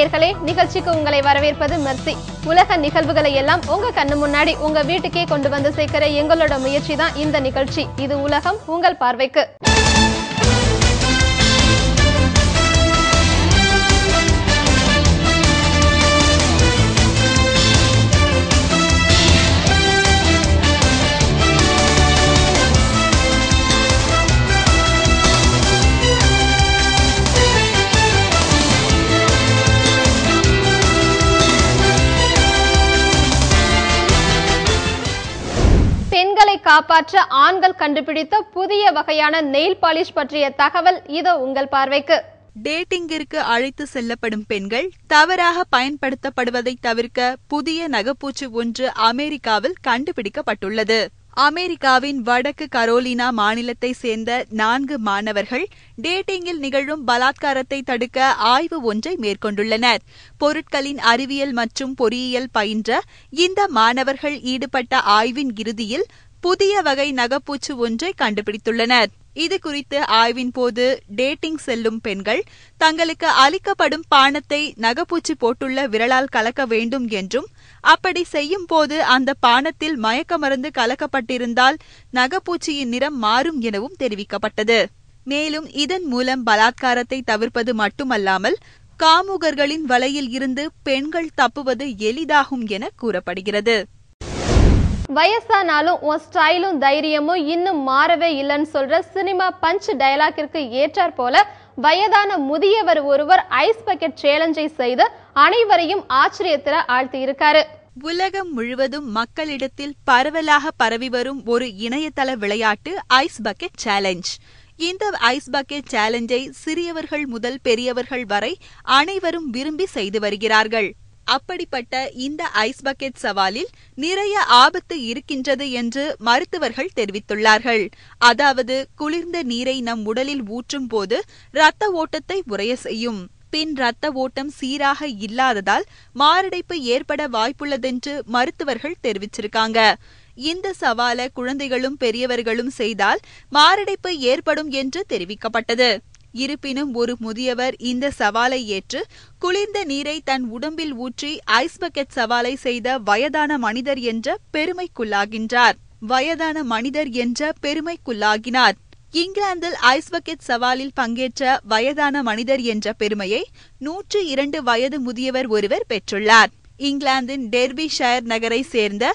நேயர்களே நிகழ்ச்சிக்கு உங்களை வரவேற்பது மெர்சி உலக நிகழ்வுகளை எல்லாம் உங்க கண்ணு முன்னாடி உங்க வீட்டுக்கே கொண்டு வந்து சேர்க்கிற எங்களோட முயற்சி தான் இந்த நிகழ்ச்சி இது உலகம் உங்கள் பார்வைக்கு காப்பாற்ற ஆண்கள் கண்டுபிடித்த புதிய வகையான நெயில் பாலிஷ் பற்றிய தகவல் இதோ உங்கள் பார்வைக்கு டேட்டிங்கிற்கு அழைத்து செல்லப்படும் பெண்கள் தவறாக பயன்படுத்தப்படுவதை தவிர்க்க புதிய நகப்பூச்சி ஒன்று அமெரிக்காவில் கண்டுபிடிக்கப்பட்டுள்ளது அமெரிக்காவின் வடக்கு கரோலினா மாநிலத்தை சேர்ந்த நான்கு மாணவர்கள் டேட்டிங்கில் நிகழும் பலாத்காரத்தை தடுக்க ஆய்வு ஒன்றை மேற்கொண்டுள்ளனர் பொருட்களின் அறிவியல் மற்றும் பொறியியல் பயின்ற இந்த மாணவர்கள் ஈடுபட்ட ஆய்வின் இறுதியில் புதிய வகை நகப்பூச்சு ஒன்றை கண்டுபிடித்துள்ளனர் இது குறித்து ஆய்வின் போது டேட்டிங் செல்லும் பெண்கள் தங்களுக்கு அளிக்கப்படும் பானத்தை நகப்பூச்சி போட்டுள்ள விரலால் கலக்க வேண்டும் என்றும் அப்படி செய்யும் போது அந்த பானத்தில் மயக்க மருந்து கலக்கப்பட்டிருந்தால் நகப்பூச்சியின் நிறம் மாறும் எனவும் தெரிவிக்கப்பட்டது மேலும் இதன் மூலம் பலாத்காரத்தை தவிர்ப்பது மட்டுமல்லாமல் காமுகர்களின் வலையில் இருந்து பெண்கள் தப்புவது எளிதாகும் என கூறப்படுகிறது வயசானாலும் உன் ஸ்டைலும் தைரியமும் இன்னும் மாறவே இல்லைன்னு சொல்ற சினிமா பஞ்ச் டயலாக்கிற்கு ஏற்றாற் போல வயதான முதியவர் ஒருவர் ஐஸ் பக்கெட் சேலஞ்சை செய்து அனைவரையும் ஆச்சரியத்தில் ஆழ்த்தியிருக்காரு உலகம் முழுவதும் மக்களிடத்தில் பரவலாக பரவி வரும் ஒரு இணையதள விளையாட்டு ஐஸ் பக்கெட் சேலஞ்ச் இந்த ஐஸ் பக்கெட் சேலஞ்சை சிறியவர்கள் முதல் பெரியவர்கள் வரை அனைவரும் விரும்பி செய்து வருகிறார்கள் அப்படிப்பட்ட இந்த ஐஸ் பக்கெட் சவாலில் நிறைய ஆபத்து இருக்கின்றது என்று மருத்துவர்கள் தெரிவித்துள்ளார்கள் அதாவது குளிர்ந்த நீரை நம் உடலில் ஊற்றும் போது இரத்த ஓட்டத்தை உறைய செய்யும் பின் இரத்த ஓட்டம் சீராக இல்லாததால் மாரடைப்பு ஏற்பட வாய்ப்புள்ளதென்று மருத்துவர்கள் தெரிவிச்சிருக்காங்க இந்த சவால குழந்தைகளும் பெரியவர்களும் செய்தால் மாரடைப்பு ஏற்படும் என்று தெரிவிக்கப்பட்டது இருப்பினும் ஒரு முதியவர் இந்த சவாலை ஏற்று குளிர்ந்த நீரை தன் உடம்பில் ஊற்றி ஐஸ் பக்கெட் சவாலை செய்த வயதான மனிதர் என்ற பெருமைக்குள்ளாகின்றார் வயதான மனிதர் என்ற பெருமைக்குள்ளாகினார் இங்கிலாந்தில் ஐஸ் பக்கெட் சவாலில் பங்கேற்ற வயதான மனிதர் என்ற பெருமையை நூற்று இரண்டு வயது முதியவர் ஒருவர் பெற்றுள்ளார் இங்கிலாந்தின் டெர்பி ஷயர் நகரை சேர்ந்த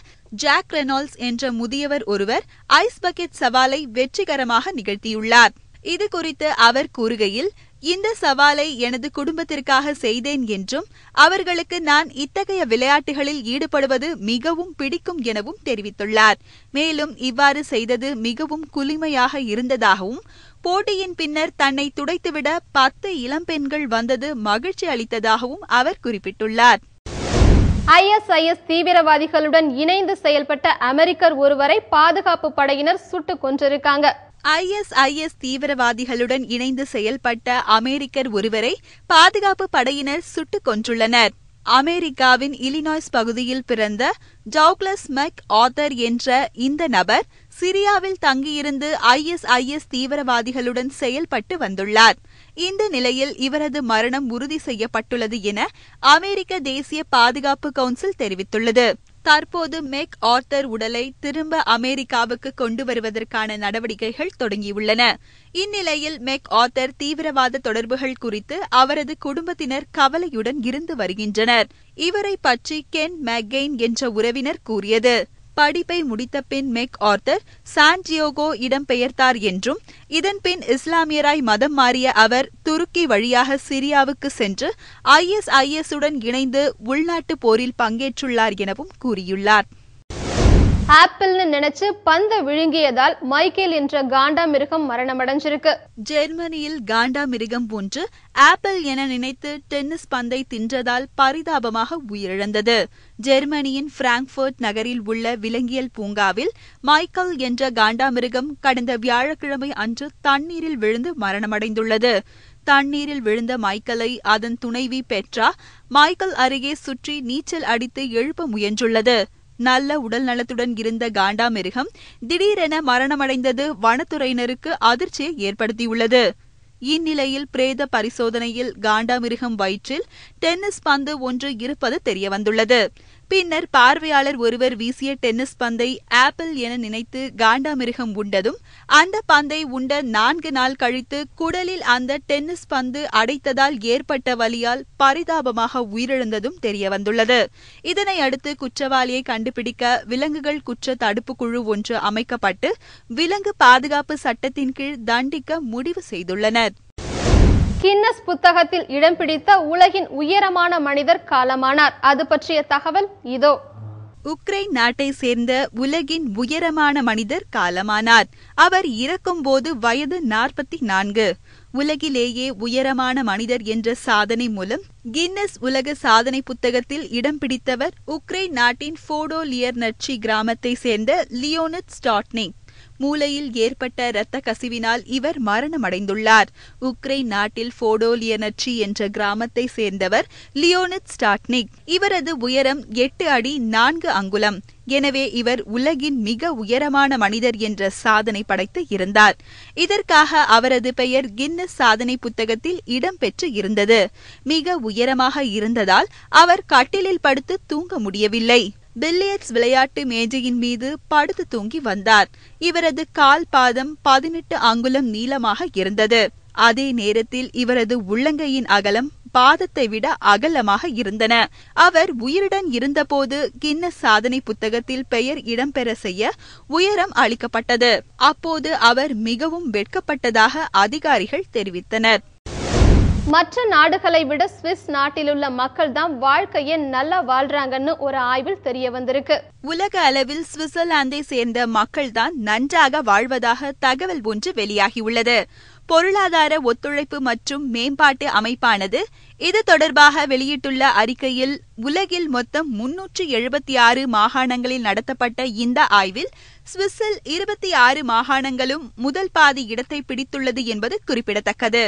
ஜாக் ரெனால்ட்ஸ் என்ற முதியவர் ஒருவர் ஐஸ் பக்கெட் சவாலை வெற்றிகரமாக நிகழ்த்தியுள்ளார் இது குறித்து அவர் கூறுகையில் இந்த சவாலை எனது குடும்பத்திற்காக செய்தேன் என்றும் அவர்களுக்கு நான் இத்தகைய விளையாட்டுகளில் ஈடுபடுவது மிகவும் பிடிக்கும் எனவும் தெரிவித்துள்ளார் மேலும் இவ்வாறு செய்தது மிகவும் குளிமையாக இருந்ததாகவும் போட்டியின் பின்னர் தன்னை துடைத்துவிட பத்து இளம்பெண்கள் வந்தது மகிழ்ச்சி அளித்ததாகவும் அவர் குறிப்பிட்டுள்ளார் ஐஎஸ்ஐஎஸ் தீவிரவாதிகளுடன் இணைந்து செயல்பட்ட அமெரிக்கர் ஒருவரை பாதுகாப்பு படையினர் சுட்டுக் கொன்றிருக்காங்க ஐஎஸ்ஐஎஸ் தீவிரவாதிகளுடன் இணைந்து செயல்பட்ட அமெரிக்கர் ஒருவரை பாதுகாப்பு படையினர் சுட்டுக் கொன்றுள்ளனர் அமெரிக்காவின் இலினாய்ஸ் பகுதியில் பிறந்த ஜவுக்லஸ் மெக் ஆத்தர் என்ற இந்த நபர் சிரியாவில் தங்கியிருந்து ஐஎஸ்ஐஎஸ் தீவிரவாதிகளுடன் செயல்பட்டு வந்துள்ளார் இந்த நிலையில் இவரது மரணம் உறுதி செய்யப்பட்டுள்ளது என அமெரிக்க தேசிய பாதுகாப்பு கவுன்சில் தெரிவித்துள்ளது தற்போது மெக் ஆர்த்தர் உடலை திரும்ப அமெரிக்காவுக்கு கொண்டு வருவதற்கான நடவடிக்கைகள் தொடங்கியுள்ளன இந்நிலையில் மெக் ஆர்த்தர் தீவிரவாத தொடர்புகள் குறித்து அவரது குடும்பத்தினர் கவலையுடன் இருந்து வருகின்றனர் இவரை பற்றி கென் மேக்கெயின் என்ற உறவினர் கூறியது படிப்பை முடித்த பின் மெக் ஆர்த்தர் சான் இடம்பெயர்த்தார் இடம்பெயர்ந்தார் என்றும் இதன்பின் இஸ்லாமியராய் மதம் மாறிய அவர் துருக்கி வழியாக சிரியாவுக்கு சென்று ஐஎஸ்ஐஎஸ் உடன் இணைந்து உள்நாட்டு போரில் பங்கேற்றுள்ளார் எனவும் கூறியுள்ளார் ஆப்பிள்னு நினைச்சு பந்த விழுங்கியதால் மைக்கேல் என்ற காண்டா மிருகம் மரணமடைஞ்சிருக்கு ஜெர்மனியில் காண்டா மிருகம் போன்று ஆப்பிள் என நினைத்து டென்னிஸ் பந்தை தின்றதால் பரிதாபமாக உயிரிழந்தது ஜெர்மனியின் பிராங்க்ஃபர்ட் நகரில் உள்ள விலங்கியல் பூங்காவில் மைக்கேல் என்ற காண்டா மிருகம் கடந்த வியாழக்கிழமை அன்று தண்ணீரில் விழுந்து மரணமடைந்துள்ளது தண்ணீரில் விழுந்த மைக்கேலை அதன் துணைவி பெற்றா மைக்கேல் அருகே சுற்றி நீச்சல் அடித்து எழுப்ப முயன்றுள்ளது நல்ல உடல் நலத்துடன் இருந்த காண்டாமிருகம் திடீரென மரணமடைந்தது வனத்துறையினருக்கு அதிர்ச்சியை ஏற்படுத்தியுள்ளது இந்நிலையில் பிரேத பரிசோதனையில் காண்டாமிருகம் வயிற்றில் டென்னிஸ் பந்து ஒன்று இருப்பது தெரியவந்துள்ளது பின்னர் பார்வையாளர் ஒருவர் வீசிய டென்னிஸ் பந்தை ஆப்பிள் என நினைத்து காண்டாமிருகம் உண்டதும் அந்த பந்தை உண்ட நான்கு நாள் கழித்து குடலில் அந்த டென்னிஸ் பந்து அடைத்ததால் ஏற்பட்ட வலியால் பரிதாபமாக உயிரிழந்ததும் தெரியவந்துள்ளது இதனையடுத்து குற்றவாளியை கண்டுபிடிக்க விலங்குகள் குற்ற தடுப்பு குழு ஒன்று அமைக்கப்பட்டு விலங்கு பாதுகாப்பு சட்டத்தின் கீழ் தண்டிக்க முடிவு செய்துள்ளனர் கின்னஸ் புத்தகத்தில் இடம் பிடித்த உலகின் உயரமான மனிதர் காலமானார் அது பற்றிய தகவல் இதோ உக்ரைன் நாட்டை சேர்ந்த உலகின் உயரமான மனிதர் காலமானார் அவர் இறக்கும்போது வயது நாற்பத்தி நான்கு உலகிலேயே உயரமான மனிதர் என்ற சாதனை மூலம் கின்னஸ் உலக சாதனை புத்தகத்தில் இடம் பிடித்தவர் உக்ரைன் நாட்டின் போடோலியர் நச்சி கிராமத்தை சேர்ந்த லியோனட் ஸ்டாட்னிக் மூளையில் ஏற்பட்ட இரத்த கசிவினால் இவர் மரணமடைந்துள்ளார் உக்ரைன் நாட்டில் போடோலியனட்சி என்ற கிராமத்தை சேர்ந்தவர் லியோனிட் ஸ்டாட்னிக் இவரது உயரம் எட்டு அடி நான்கு அங்குலம் எனவே இவர் உலகின் மிக உயரமான மனிதர் என்ற சாதனை படைத்து இருந்தார் இதற்காக அவரது பெயர் கின்னஸ் சாதனை புத்தகத்தில் இடம்பெற்று இருந்தது மிக உயரமாக இருந்ததால் அவர் கட்டிலில் படுத்து தூங்க முடியவில்லை பில்லியட்ஸ் விளையாட்டு மேஜையின் மீது படுத்து தூங்கி வந்தார் இவரது கால் பாதம் பதினெட்டு அங்குலம் நீளமாக இருந்தது அதே நேரத்தில் இவரது உள்ளங்கையின் அகலம் பாதத்தை விட அகலமாக இருந்தன அவர் உயிருடன் இருந்தபோது கின்னஸ் சாதனை புத்தகத்தில் பெயர் இடம்பெற செய்ய உயரம் அளிக்கப்பட்டது அப்போது அவர் மிகவும் வெட்கப்பட்டதாக அதிகாரிகள் தெரிவித்தனர் மற்ற நாடுகளை விட சுவிஸ் நாட்டிலுள்ள மக்கள் தான் வாழ்க்கையை நல்லா வாழ்றாங்கன்னு ஒரு ஆய்வில் தெரிய வந்திருக்கு உலக அளவில் சுவிட்சர்லாந்தை சேர்ந்த மக்கள் தான் நன்றாக வாழ்வதாக தகவல் ஒன்று வெளியாகியுள்ளது பொருளாதார ஒத்துழைப்பு மற்றும் மேம்பாட்டு அமைப்பானது இது தொடர்பாக வெளியிட்டுள்ள அறிக்கையில் உலகில் மொத்தம் முன்னூற்று எழுபத்தி ஆறு மாகாணங்களில் நடத்தப்பட்ட இந்த ஆய்வில் சுவிஸில் இருபத்தி ஆறு மாகாணங்களும் முதல் பாதி இடத்தை பிடித்துள்ளது என்பது குறிப்பிடத்தக்கது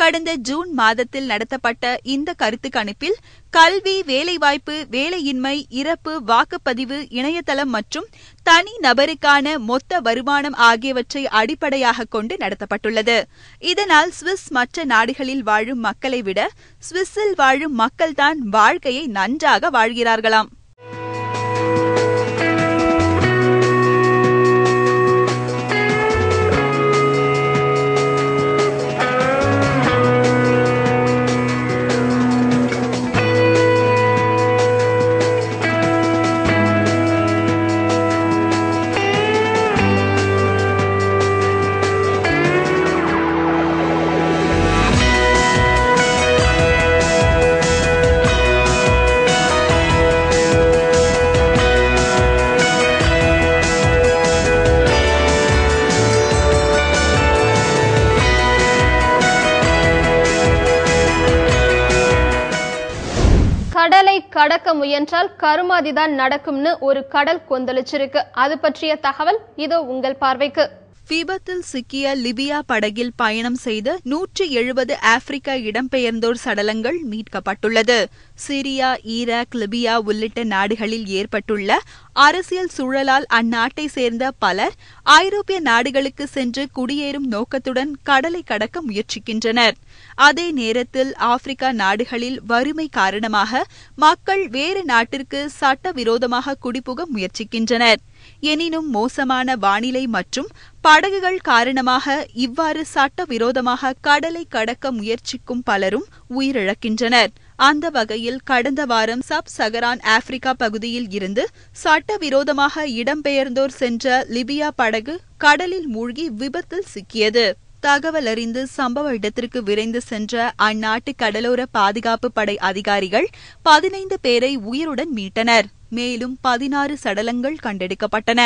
கடந்த ஜூன் மாதத்தில் நடத்தப்பட்ட இந்த கருத்து கணிப்பில் கல்வி வேலைவாய்ப்பு வேலையின்மை இறப்பு வாக்குப்பதிவு இணையதளம் மற்றும் தனி நபருக்கான மொத்த வருமானம் ஆகியவற்றை அடிப்படையாக கொண்டு நடத்தப்பட்டுள்ளது இதனால் சுவிஸ் மற்ற நாடுகளில் வாழும் மக்களை விட சுவிஸில் வாழும் மக்கள்தான் வாழ்க்கையை நன்றாக வாழ்கிறார்களாம் முயன்றால் கருமாதிதான் நடக்கும்னு ஒரு கடல் கொந்தளிச்சிருக்கு அது பற்றிய தகவல் இதோ உங்கள் பார்வைக்கு விபத்தில் சிக்கிய லிபியா படகில் பயணம் செய்த நூற்றி எழுபது ஆப்பிரிக்க இடம்பெயர்ந்தோர் சடலங்கள் மீட்கப்பட்டுள்ளது சிரியா ஈராக் லிபியா உள்ளிட்ட நாடுகளில் ஏற்பட்டுள்ள அரசியல் சூழலால் அந்நாட்டை சேர்ந்த பலர் ஐரோப்பிய நாடுகளுக்கு சென்று குடியேறும் நோக்கத்துடன் கடலை கடக்க முயற்சிக்கின்றனர் அதே நேரத்தில் ஆப்பிரிக்க நாடுகளில் வறுமை காரணமாக மக்கள் வேறு நாட்டிற்கு சட்டவிரோதமாக குடிபுக முயற்சிக்கின்றனர் எனினும் மோசமான வானிலை மற்றும் படகுகள் காரணமாக இவ்வாறு சட்டவிரோதமாக கடலை கடக்க முயற்சிக்கும் பலரும் உயிரிழக்கின்றனர் அந்த வகையில் கடந்த வாரம் சப் சகரான் ஆப்பிரிக்கா பகுதியில் இருந்து சட்டவிரோதமாக இடம்பெயர்ந்தோர் சென்ற லிபியா படகு கடலில் மூழ்கி விபத்தில் சிக்கியது தகவல் அறிந்து சம்பவ இடத்திற்கு விரைந்து சென்ற அந்நாட்டு கடலோர பாதுகாப்பு படை அதிகாரிகள் பதினைந்து பேரை உயிருடன் மீட்டனர் மேலும் பதினாறு சடலங்கள் கண்டெடுக்கப்பட்டன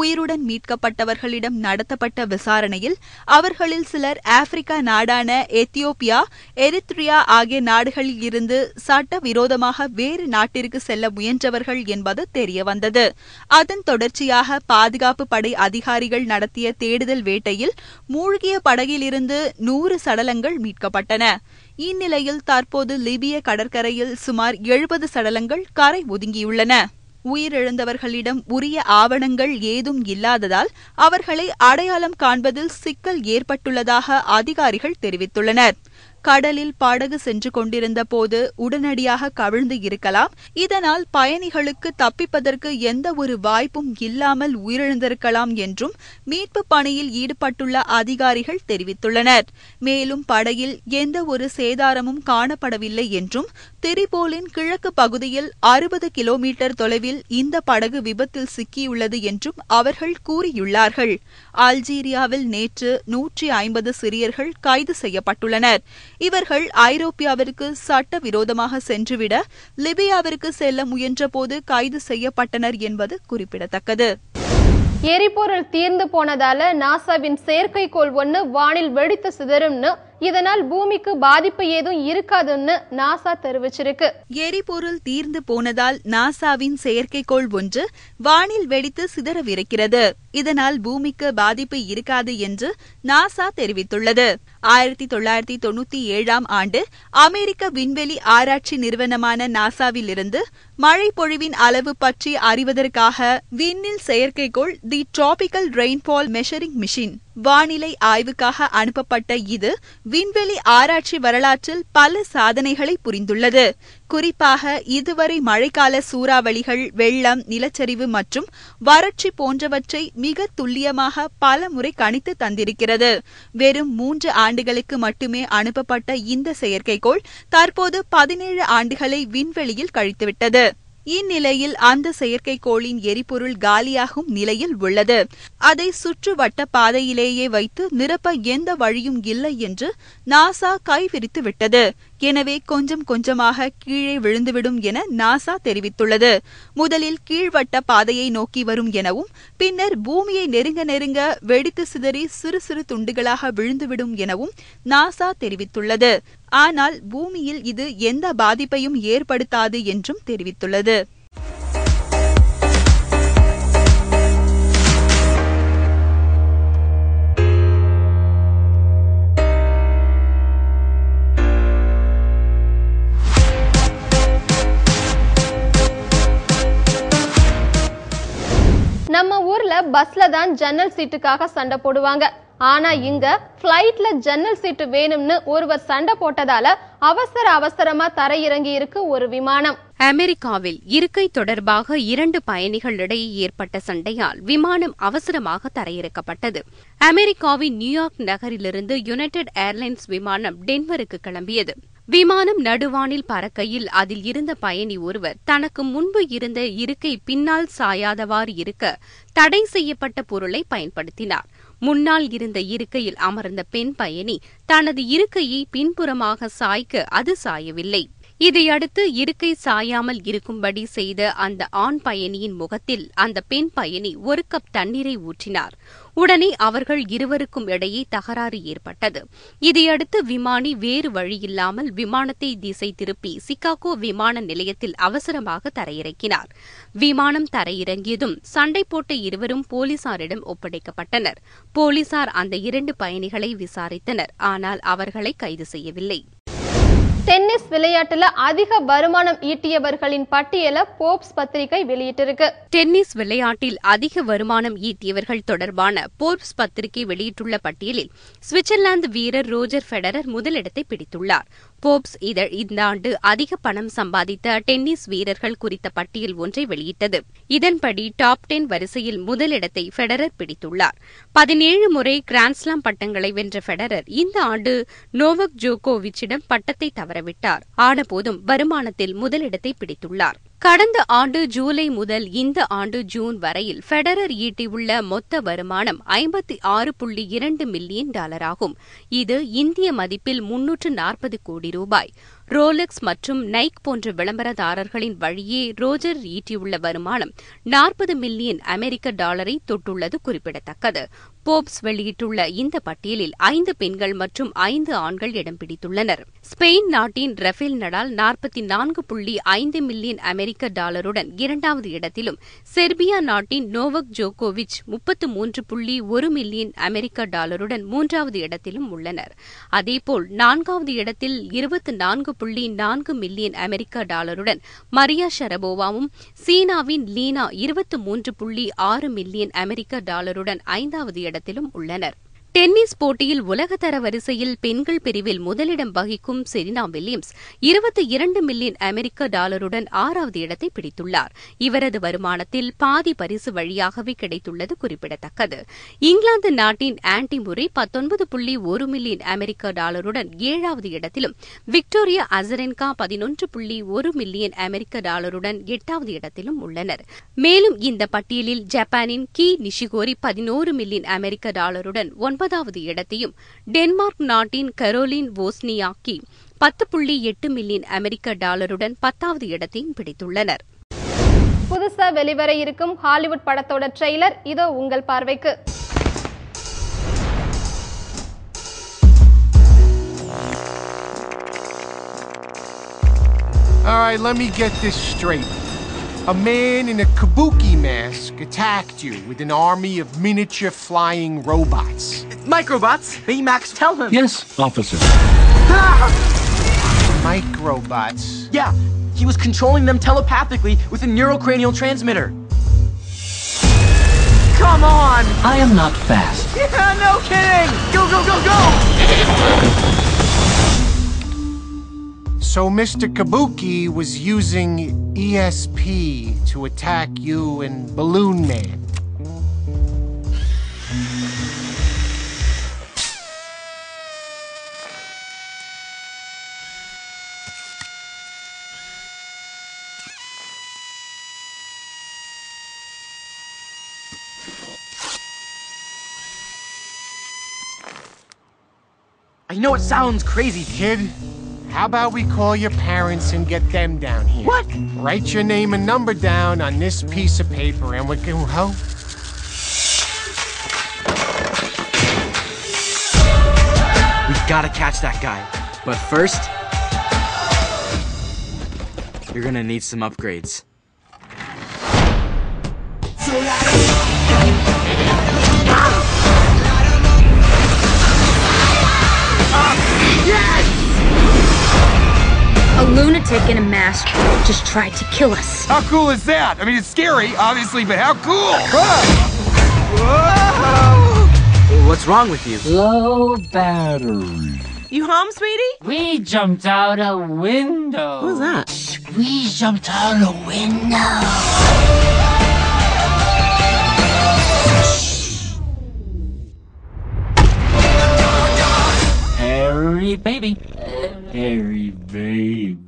உயிருடன் மீட்கப்பட்டவர்களிடம் நடத்தப்பட்ட விசாரணையில் அவர்களில் சிலர் ஆப்பிரிக்கா நாடான எத்தியோப்பியா எரித்ரியா ஆகிய நாடுகளில் இருந்து சட்டவிரோதமாக வேறு நாட்டிற்கு செல்ல முயன்றவர்கள் என்பது தெரியவந்தது அதன் தொடர்ச்சியாக பாதுகாப்பு படை அதிகாரிகள் நடத்திய தேடுதல் வேட்டையில் மூழ்கிய படகிலிருந்து நூறு சடலங்கள் மீட்கப்பட்டன இந்நிலையில் தற்போது லிபிய கடற்கரையில் சுமார் எழுபது சடலங்கள் கரை ஒதுங்கியுள்ளன உயிரிழந்தவர்களிடம் உரிய ஆவணங்கள் ஏதும் இல்லாததால் அவர்களை அடையாளம் காண்பதில் சிக்கல் ஏற்பட்டுள்ளதாக அதிகாரிகள் தெரிவித்துள்ளனர் கடலில் படகு சென்று கொண்டிருந்த போது உடனடியாக கவிழ்ந்து இருக்கலாம் இதனால் பயணிகளுக்கு தப்பிப்பதற்கு எந்த ஒரு வாய்ப்பும் இல்லாமல் உயிரிழந்திருக்கலாம் என்றும் மீட்பு பணியில் ஈடுபட்டுள்ள அதிகாரிகள் தெரிவித்துள்ளனர் மேலும் படகில் எந்த ஒரு சேதாரமும் காணப்படவில்லை என்றும் திரிபோலின் கிழக்கு பகுதியில் அறுபது கிலோமீட்டர் தொலைவில் இந்த படகு விபத்தில் சிக்கியுள்ளது என்றும் அவர்கள் கூறியுள்ளார்கள் அல்ஜீரியாவில் நேற்று நூற்றி ஐம்பது சிறியர்கள் கைது செய்யப்பட்டுள்ளனர் இவர்கள் ஐரோப்பியாவிற்கு சட்டவிரோதமாக சென்றுவிட லிபியாவிற்கு செல்ல முயன்றபோது கைது செய்யப்பட்டனர் என்பது குறிப்பிடத்தக்கது எரிபொருள் தீர்ந்து போனதால நாசாவின் செயற்கைக்கோள் ஒண்ணு வானில் வெடித்து சிதறும்னு இதனால் பூமிக்கு பாதிப்பு ஏதும் இருக்காதுன்னு நாசா தெரிவிச்சிருக்கு எரிபொருள் தீர்ந்து போனதால் நாசாவின் செயற்கைக்கோள் ஒன்று வானில் வெடித்து சிதறவிருக்கிறது இதனால் பூமிக்கு பாதிப்பு இருக்காது என்று நாசா தெரிவித்துள்ளது ஆயிரத்தி தொள்ளாயிரத்தி தொண்ணூத்தி ஏழாம் ஆண்டு அமெரிக்க விண்வெளி ஆராய்ச்சி நிறுவனமான நாசாவிலிருந்து மழை பொழிவின் அளவு பற்றி அறிவதற்காக விண்ணில் செயற்கைக்கோள் the tropical rainfall measuring mission வானிலை ஆய்வுக்காக அனுப்பப்பட்ட இது விண்வெளி ஆராய்ச்சி வரலாற்றில் பல சாதனைகளை புரிந்துள்ளது குறிப்பாக இதுவரை மழைக்கால சூறாவளிகள் வெள்ளம் நிலச்சரிவு மற்றும் வறட்சி போன்றவற்றை மிக துல்லியமாக பல முறை கணித்து தந்திருக்கிறது வெறும் மூன்று ஆண்டுகளுக்கு மட்டுமே அனுப்பப்பட்ட இந்த செயற்கைக்கோள் தற்போது பதினேழு ஆண்டுகளை விண்வெளியில் கழித்துவிட்டது இந்நிலையில் அந்த செயற்கைக்கோளின் எரிபொருள் காலியாகும் நிலையில் உள்ளது அதை சுற்றுவட்ட பாதையிலேயே வைத்து நிரப்ப எந்த வழியும் இல்லை என்று நாசா கைவிரித்து விட்டது எனவே கொஞ்சம் கொஞ்சமாக கீழே விழுந்துவிடும் என நாசா தெரிவித்துள்ளது முதலில் கீழ்வட்ட பாதையை நோக்கி வரும் எனவும் பின்னர் பூமியை நெருங்க நெருங்க வெடித்து சிதறி சிறு சிறு துண்டுகளாக விழுந்துவிடும் எனவும் நாசா தெரிவித்துள்ளது ஆனால் பூமியில் இது எந்த பாதிப்பையும் ஏற்படுத்தாது என்றும் தெரிவித்துள்ளது நம்ம ஊர்ல பஸ்ல தான் ஜன்னல் சீட்டுக்காக சண்டை போடுவாங்க ஆனா இங்க பிளைட்ல ஜன்னல் சீட்டு வேணும்னு ஒருவர் சண்டை போட்டதால அவசர அவசரமா தரையிறங்கி இருக்கு ஒரு விமானம் அமெரிக்காவில் இருக்கை தொடர்பாக இரண்டு பயணிகளிடையே ஏற்பட்ட சண்டையால் விமானம் அவசரமாக தரையிறக்கப்பட்டது அமெரிக்காவின் நியூயார்க் நகரிலிருந்து யுனைடெட் ஏர்லைன்ஸ் விமானம் டென்வருக்கு கிளம்பியது விமானம் நடுவானில் பறக்கையில் அதில் இருந்த பயணி ஒருவர் தனக்கு முன்பு இருந்த இருக்கை பின்னால் சாயாதவாறு இருக்க தடை செய்யப்பட்ட பொருளை பயன்படுத்தினார் முன்னால் இருந்த இருக்கையில் அமர்ந்த பெண் பயணி தனது இருக்கையை பின்புறமாக சாய்க்க அது சாயவில்லை இதையடுத்து இருக்கை சாயாமல் இருக்கும்படி செய்த அந்த ஆண் பயணியின் முகத்தில் அந்த பெண் பயணி ஒரு கப் தண்ணீரை ஊற்றினார் உடனே அவர்கள் இருவருக்கும் இடையே தகராறு ஏற்பட்டது இதையடுத்து விமானி வேறு வழியில்லாமல் விமானத்தை திசை திருப்பி சிகாகோ விமான நிலையத்தில் அவசரமாக தரையிறக்கினார் விமானம் தரையிறங்கியதும் சண்டை போட்ட இருவரும் போலீசாரிடம் ஒப்படைக்கப்பட்டனர் போலீசார் அந்த இரண்டு பயணிகளை விசாரித்தனர் ஆனால் அவர்களை கைது செய்யவில்லை டென்னிஸ் விளையாட்டுல அதிக வருமானம் ஈட்டியவர்களின் பட்டியல போப்ஸ் பத்திரிகை வெளியிட்டிருக்கு டென்னிஸ் விளையாட்டில் அதிக வருமானம் ஈட்டியவர்கள் தொடர்பான போப்ஸ் பத்திரிகை வெளியிட்டுள்ள பட்டியலில் சுவிட்சர்லாந்து வீரர் ரோஜர் ஃபெடரர் முதலிடத்தை பிடித்துள்ளார் போப்ஸ் இதழ் இந்த ஆண்டு அதிக பணம் சம்பாதித்த டென்னிஸ் வீரர்கள் குறித்த பட்டியல் ஒன்றை வெளியிட்டது இதன்படி டாப் டென் வரிசையில் முதலிடத்தை ஃபெடரர் பிடித்துள்ளார் பதினேழு முறை கிராண்ட்ஸ்லாம் பட்டங்களை வென்ற ஃபெடரர் இந்த ஆண்டு நோவக் ஜோகோவிச்சிடம் பட்டத்தை தவறவிட்டார் ஆனபோதும் வருமானத்தில் முதலிடத்தை பிடித்துள்ளார் கடந்த ஆண்டு ஜூலை முதல் இந்த ஆண்டு ஜூன் வரையில் ஃபெடரர் ஈட்டியுள்ள மொத்த வருமானம் ஐம்பத்தி ஆறு புள்ளி இரண்டு மில்லியன் டாலர் ஆகும் இது இந்திய மதிப்பில் முன்னூற்று நாற்பது கோடி ரூபாய் ரோலெக்ஸ் மற்றும் நைக் போன்ற விளம்பரதாரர்களின் வழியே ரோஜர் ஈட்டியுள்ள வருமானம் நாற்பது மில்லியன் அமெரிக்க டாலரை தொட்டுள்ளது குறிப்பிடத்தக்கது போப்ஸ் வெளியிட்டுள்ள இந்த பட்டியலில் ஐந்து பெண்கள் மற்றும் ஐந்து ஆண்கள் இடம் பிடித்துள்ளனர் ஸ்பெயின் நாட்டின் ரஃபேல் நடால் நாற்பத்தி நான்கு புள்ளி ஐந்து மில்லியன் அமெரிக்க டாலருடன் இரண்டாவது இடத்திலும் செர்பியா நாட்டின் நோவக் ஜோகோவிச் முப்பத்து மூன்று புள்ளி ஒரு மில்லியன் அமெரிக்க டாலருடன் மூன்றாவது இடத்திலும் உள்ளனர் அதேபோல் நான்காவது இடத்தில் இருபத்தி நான்கு புள்ளி நான்கு மில்லியன் அமெரிக்க டாலருடன் மரியா ஷரபோவாவும் சீனாவின் லீனா இருபத்து மூன்று புள்ளி ஆறு மில்லியன் அமெரிக்க டாலருடன் ஐந்தாவது இடத்தில் வரைபடத்திலும் உள்ளனர் டென்னிஸ் போட்டியில் உலகத்தர வரிசையில் பெண்கள் பிரிவில் முதலிடம் வகிக்கும் செரினா வில்லியம்ஸ் இருபத்தி இரண்டு மில்லியன் அமெரிக்க டாலருடன் ஆறாவது இடத்தை பிடித்துள்ளார் இவரது வருமானத்தில் பாதி பரிசு வழியாகவே கிடைத்துள்ளது குறிப்பிடத்தக்கது இங்கிலாந்து நாட்டின் ஆன்டி முறை பத்தொன்பது புள்ளி ஒரு மில்லியன் அமெரிக்க டாலருடன் ஏழாவது இடத்திலும் விக்டோரியா அசரென்கா பதினொன்று புள்ளி ஒரு மில்லியன் அமெரிக்க டாலருடன் எட்டாவது இடத்திலும் உள்ளனர் மேலும் இந்த பட்டியலில் ஜப்பானின் கி நிஷிகோரி பதினோரு மில்லியன் அமெரிக்க டாலருடன் ஒன்பது ஒன்பதாவது இடத்தையும் டென்மார்க் நாட்டின் கரோலின் போஸ்னியாக்கி பத்து புள்ளி எட்டு மில்லியன் அமெரிக்க டாலருடன் பத்தாவது இடத்தையும் பிடித்துள்ளனர் புதுசா வெளிவர இருக்கும் ஹாலிவுட் படத்தோட ட்ரெய்லர் இதோ உங்கள் பார்வைக்கு All right, let me get this straight. A man in a kabuki mask attacked you with an army of miniature flying robots. Microbots? Baymax, tell him. Yes, officer. Ah! Microbots? Yeah, he was controlling them telepathically with a neurocranial transmitter. Come on! I am not fast. Yeah, no kidding! Go, go, go, go! So Mr. Kabuki was using ESP to attack you and Balloon Man. I know it sounds crazy, kid, how about we call your parents and get them down here? What? Write your name and number down on this piece of paper and we can help. We gotta catch that guy. But first, you're gonna need some upgrades. A lunatic in a mask just tried to kill us. How cool is that? I mean, it's scary, obviously, but how cool? Whoa. What's wrong with you? Low battery. You home, sweetie? We jumped out a window. Who's that? We jumped out a window. baby. Hairy babe.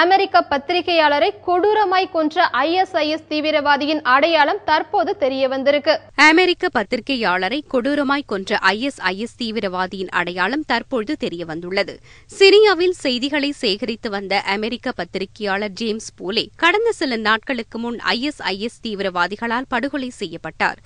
அமெரிக்க பத்திரிகையாளரை கொடூரமாய் கொன்ற ISIS தீவிரவாதியின் அடையாளம் தற்போது தெரிய வந்திருக்கு அமெரிக்க பத்திரிகையாளரை கொடூரமாய் கொன்ற ISIS தீவிரவாதியின் அடையாளம் தற்பொழுது தெரிய வந்துள்ளது சிரியாவில் செய்திகளை சேகரித்து வந்த அமெரிக்க பத்திரிகையாளர் ஜேம்ஸ் போலே கடந்த சில நாட்களுக்கு முன் ஐஎஸ்ஐஎஸ் தீவிரவாதிகளால் படுகொலை செய்யப்பட்டார்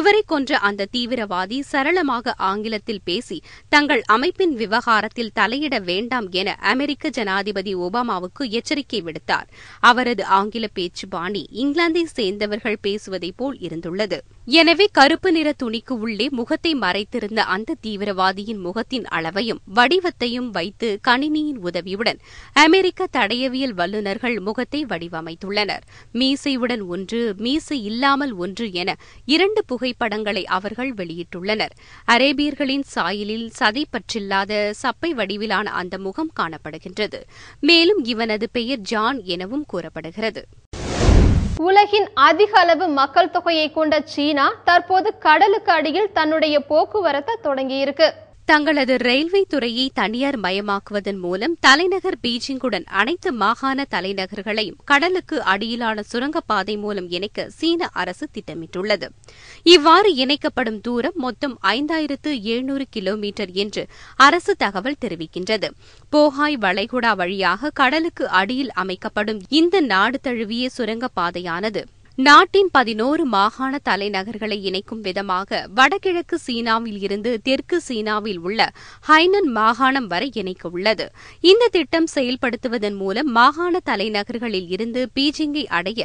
இவரை கொன்ற அந்த தீவிரவாதி சரளமாக ஆங்கிலத்தில் பேசி தங்கள் அமைப்பின் விவகாரத்தில் தலையிட வேண்டாம் என அமெரிக்க ஜனாதிபதி ஒபாமாவுக்கு எச்சரிக்கை விடுத்தார் அவரது ஆங்கில பேச்சு பாணி இங்கிலாந்தை சேர்ந்தவர்கள் பேசுவதைப் போல் இருந்துள்ளது எனவே கருப்பு நிற துணிக்கு உள்ளே முகத்தை மறைத்திருந்த அந்த தீவிரவாதியின் முகத்தின் அளவையும் வடிவத்தையும் வைத்து கணினியின் உதவியுடன் அமெரிக்க தடயவியல் வல்லுநர்கள் முகத்தை வடிவமைத்துள்ளனர் மீசையுடன் ஒன்று மீசை இல்லாமல் ஒன்று என இரண்டு புகைப்படங்களை அவர்கள் வெளியிட்டுள்ளனர் அரேபியர்களின் சாயலில் சதை பற்றில்லாத சப்பை வடிவிலான அந்த முகம் காணப்படுகின்றது மேலும் இவனது பெயர் ஜான் எனவும் கூறப்படுகிறது உலகின் அதிக அளவு மக்கள் தொகையை கொண்ட சீனா தற்போது கடலுக்கு அடியில் தன்னுடைய போக்குவரத்தை தொடங்கியிருக்கு தங்களது ரயில்வே துறையை தனியார் மயமாக்குவதன் மூலம் தலைநகர் பீஜிங்குடன் அனைத்து மாகாண தலைநகர்களையும் கடலுக்கு அடியிலான சுரங்கப்பாதை மூலம் இணைக்க சீன அரசு திட்டமிட்டுள்ளது இவ்வாறு இணைக்கப்படும் தூரம் மொத்தம் ஐந்தாயிரத்து எழுநூறு கிலோமீட்டர் என்று அரசு தகவல் தெரிவிக்கின்றது போஹாய் வளைகுடா வழியாக கடலுக்கு அடியில் அமைக்கப்படும் இந்த நாடு தழுவிய சுரங்கப்பாதையானது நாட்டின் பதினோரு மாகாண தலைநகர்களை இணைக்கும் விதமாக வடகிழக்கு சீனாவில் இருந்து தெற்கு சீனாவில் உள்ள ஹைனன் மாகாணம் வரை இணைக்க உள்ளது இந்த திட்டம் செயல்படுத்துவதன் மூலம் மாகாண தலைநகர்களில் இருந்து பீஜிங்கை அடைய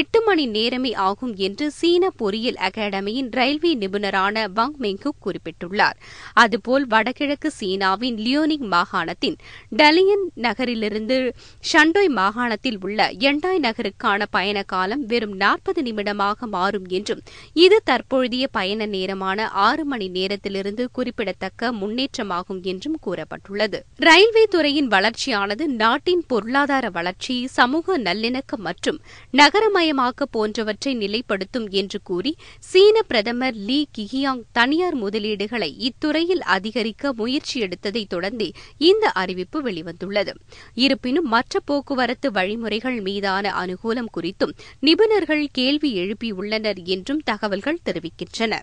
எட்டு மணி நேரமே ஆகும் என்று சீன பொறியியல் அகாடமியின் ரயில்வே நிபுணரான வங் மெங்கு குறிப்பிட்டுள்ளார் அதுபோல் வடகிழக்கு சீனாவின் லியோனிங் மாகாணத்தின் டலியன் நகரிலிருந்து ஷண்டோய் மாகாணத்தில் உள்ள எண்டாய் நகருக்கான பயண காலம் வெறும் நாற்பது நிமிடமாக மாறும் என்றும் இது தற்பொழுதைய பயண நேரமான ஆறு மணி நேரத்திலிருந்து குறிப்பிடத்தக்க முன்னேற்றமாகும் என்றும் கூறப்பட்டுள்ளது ரயில்வே துறையின் வளர்ச்சியானது நாட்டின் பொருளாதார வளர்ச்சி சமூக நல்லிணக்கம் மற்றும் நகரமயமாக்க போன்றவற்றை நிலைப்படுத்தும் என்று கூறி சீன பிரதமர் லீ கிஹியாங் தனியார் முதலீடுகளை இத்துறையில் அதிகரிக்க முயற்சி எடுத்ததை தொடர்ந்து இந்த அறிவிப்பு வெளிவந்துள்ளது இருப்பினும் மற்ற போக்குவரத்து வழிமுறைகள் மீதான அனுகூலம் குறித்தும் நிபுணர்கள் கேள்வி எழுப்பியுள்ளனர் என்றும் தகவல்கள் தெரிவிக்கின்றன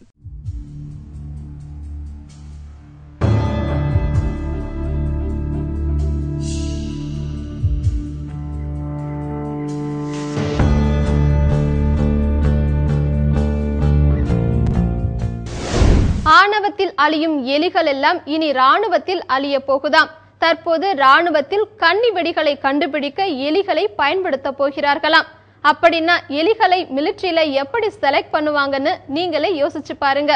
ஆணவத்தில் அழியும் எலிகள் எல்லாம் இனி ராணுவத்தில் அழிய போகுதாம் தற்போது ராணுவத்தில் கன்னி வெடிகளை கண்டுபிடிக்க எலிகளை பயன்படுத்த போகிறார்களாம் அப்படின்னா எலிகளை மிலிட்ரியில எப்படி செலக்ட் பண்ணுவாங்கன்னு நீங்களே யோசிச்சு பாருங்க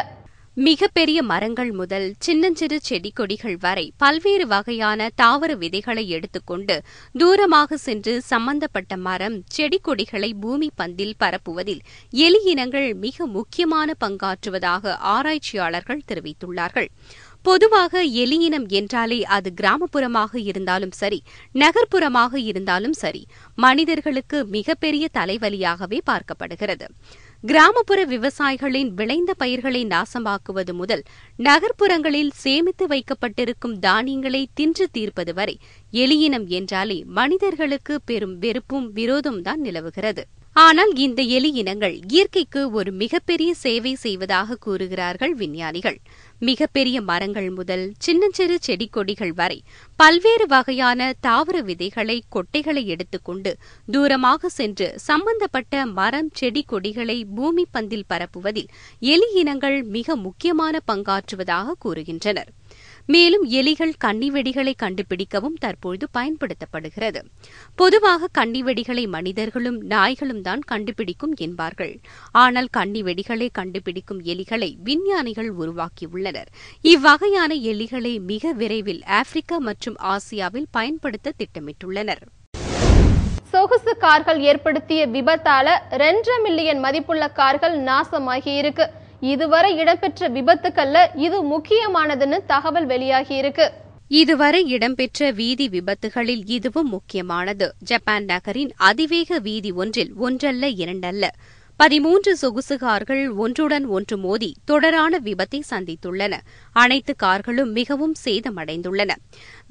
மிகப்பெரிய மரங்கள் முதல் சின்னஞ்சிறு செடி கொடிகள் வரை பல்வேறு வகையான தாவர விதைகளை எடுத்துக்கொண்டு தூரமாக சென்று சம்பந்தப்பட்ட மரம் செடி கொடிகளை பூமி பந்தில் பரப்புவதில் எலி இனங்கள் மிக முக்கியமான பங்காற்றுவதாக ஆராய்ச்சியாளர்கள் தெரிவித்துள்ளார்கள் பொதுவாக எலியினம் என்றாலே அது கிராமப்புறமாக இருந்தாலும் சரி நகர்ப்புறமாக இருந்தாலும் சரி மனிதர்களுக்கு மிகப்பெரிய தலைவலியாகவே பார்க்கப்படுகிறது கிராமப்புற விவசாயிகளின் விளைந்த பயிர்களை நாசமாக்குவது முதல் நகர்ப்புறங்களில் சேமித்து வைக்கப்பட்டிருக்கும் தானியங்களை தின்று தீர்ப்பது வரை எலியினம் என்றாலே மனிதர்களுக்கு பெரும் வெறுப்பும் விரோதம்தான் நிலவுகிறது ஆனால் இந்த எலி இனங்கள் இயற்கைக்கு ஒரு மிகப்பெரிய சேவை செய்வதாக கூறுகிறார்கள் விஞ்ஞானிகள் மிகப்பெரிய மரங்கள் முதல் சின்னஞ்சிறு செடி கொடிகள் வரை பல்வேறு வகையான தாவர விதைகளை கொட்டைகளை எடுத்துக்கொண்டு தூரமாக சென்று சம்பந்தப்பட்ட மரம் செடி கொடிகளை பூமி பந்தில் பரப்புவதில் எலி இனங்கள் மிக முக்கியமான பங்காற்றுவதாக கூறுகின்றனர் மேலும் எலிகள் கண்ணிவெடிகளை கண்டுபிடிக்கவும் தற்பொழுது பயன்படுத்தப்படுகிறது பொதுவாக கண்ணிவெடிகளை மனிதர்களும் நாய்களும் தான் கண்டுபிடிக்கும் என்பார்கள் ஆனால் கண்ணிவெடிகளை கண்டுபிடிக்கும் எலிகளை விஞ்ஞானிகள் உருவாக்கியுள்ளனர் இவ்வகையான எலிகளை மிக விரைவில் ஆப்பிரிக்கா மற்றும் ஆசியாவில் பயன்படுத்த திட்டமிட்டுள்ளனர் சொகுசு கார்கள் ஏற்படுத்திய விபத்தால ரெண்டரை மில்லியன் மதிப்புள்ள கார்கள் நாசமாகியிருக்கு இதுவரை இடம்பெற்ற விபத்துக்கல்ல இது முக்கியமானதுன்னு தகவல் வெளியாகி இருக்கு இதுவரை இடம்பெற்ற வீதி விபத்துகளில் இதுவும் முக்கியமானது ஜப்பான் நகரின் அதிவேக வீதி ஒன்றில் ஒன்றல்ல இரண்டல்ல பதிமூன்று சொகுசு கார்கள் ஒன்றுடன் ஒன்று மோதி தொடரான விபத்தை சந்தித்துள்ளன அனைத்து கார்களும் மிகவும் சேதமடைந்துள்ளன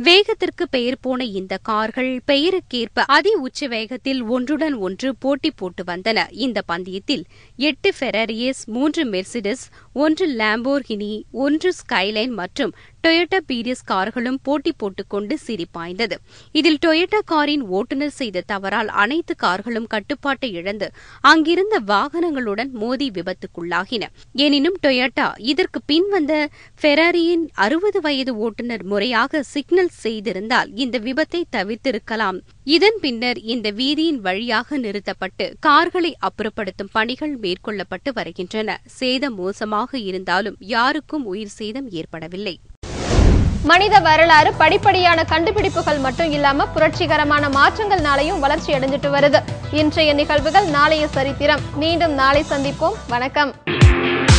வேகத்திற்கு பெயர் போன இந்த கார்கள் பெயருக்கேற்ப அதி உச்ச வேகத்தில் ஒன்றுடன் ஒன்று போட்டி போட்டு வந்தன இந்த பந்தயத்தில் எட்டு ஃபெராரியஸ் மூன்று மெர்சிடஸ் ஒன்று லாம்போர்கினி ஒன்று ஸ்கைலைன் மற்றும் டொயோட்டா பீரியஸ் கார்களும் போட்டி போட்டுக்கொண்டு சிரிப்பாய்ந்தது இதில் டொயோட்டா காரின் ஓட்டுநர் செய்த தவறால் அனைத்து கார்களும் கட்டுப்பாட்டை இழந்து அங்கிருந்த வாகனங்களுடன் மோதி விபத்துக்குள்ளாகின எனினும் டொயோட்டா இதற்கு பின் வந்த ஃபெராரியின் அறுபது வயது ஓட்டுநர் முறையாக சிக்னல் செயல் செய்திருந்தால் இந்த விபத்தை தவிர்த்திருக்கலாம் இதன் பின்னர் இந்த வீதியின் வழியாக நிறுத்தப்பட்டு கார்களை அப்புறப்படுத்தும் பணிகள் மேற்கொள்ளப்பட்டு வருகின்றன சேதம் மோசமாக இருந்தாலும் யாருக்கும் உயிர் சேதம் ஏற்படவில்லை மனித வரலாறு படிப்படியான கண்டுபிடிப்புகள் மட்டும் இல்லாம புரட்சிகரமான மாற்றங்கள்னாலையும் வளர்ச்சி அடைஞ்சிட்டு வருது இன்றைய நிகழ்வுகள் நாளைய சரித்திரம் மீண்டும் நாளை சந்திப்போம் வணக்கம்